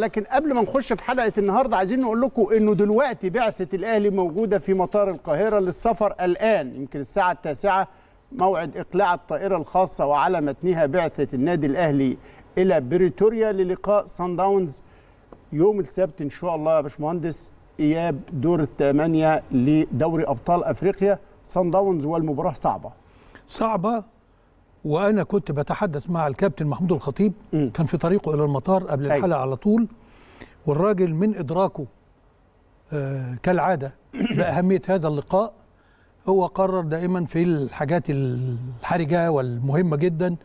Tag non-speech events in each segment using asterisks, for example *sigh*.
لكن قبل ما نخش في حلقه النهارده عايزين نقول لكم انه دلوقتي بعثه الاهلي موجوده في مطار القاهره للسفر الان يمكن الساعه التاسعة موعد اقلاع الطائره الخاصه وعلى متنها بعثه النادي الاهلي الى بريتوريا للقاء سان داونز يوم السبت ان شاء الله يا باشمهندس اياب دور الثمانيه لدوري ابطال افريقيا سان داونز والمباراه صعبه صعبه وانا كنت بتحدث مع الكابتن محمود الخطيب م. كان في طريقه الى المطار قبل الحلقه على طول والراجل من ادراكه آه كالعاده *coughs* باهميه هذا اللقاء هو قرر دائما في الحاجات الحرجه والمهمه جدا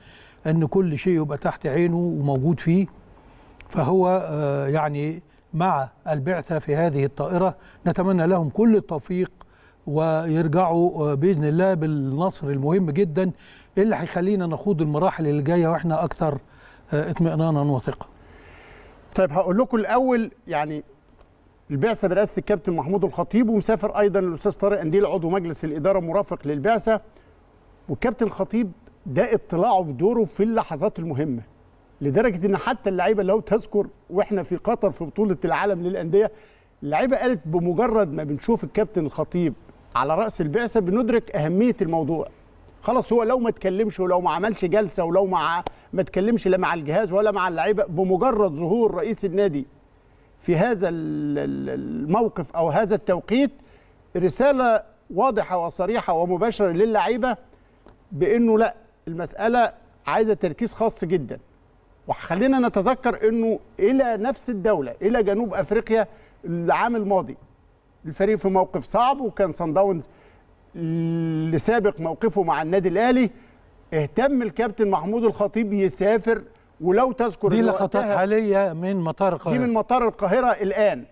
ان كل شيء يبقى تحت عينه وموجود فيه فهو آه يعني مع البعثه في هذه الطائره نتمنى لهم كل التوفيق ويرجعوا آه، باذن الله بالنصر المهم جدا اللي هيخلينا نخوض المراحل اللي جايه واحنا اكثر آه، اطمئنانا وثقه. طيب هقول لكم الاول يعني البعثه برئاسه الكابتن محمود الخطيب ومسافر ايضا الاستاذ طارق انديل عضو مجلس الاداره مرافق للبعثه والكابتن الخطيب ده اطلاعه بدوره في اللحظات المهمه لدرجه ان حتى اللعيبه لو تذكر واحنا في قطر في بطوله العالم للانديه اللعيبه قالت بمجرد ما بنشوف الكابتن الخطيب على راس البعثه بندرك اهميه الموضوع خلاص هو لو ما اتكلمش ولو ما عملش جلسه ولو ما ما اتكلمش لا مع الجهاز ولا مع اللعيبه بمجرد ظهور رئيس النادي في هذا الموقف او هذا التوقيت رساله واضحه وصريحه ومباشره للعيبه بانه لا المساله عايزه تركيز خاص جدا وخلينا نتذكر انه الى نفس الدوله الى جنوب افريقيا العام الماضي الفريق في موقف صعب وكان سان داونز لسابق موقفه مع النادي الاهلي اهتم الكابتن محمود الخطيب يسافر ولو تذكر دي لقطات حاليه من مطار القاهره دي من مطار القاهره الان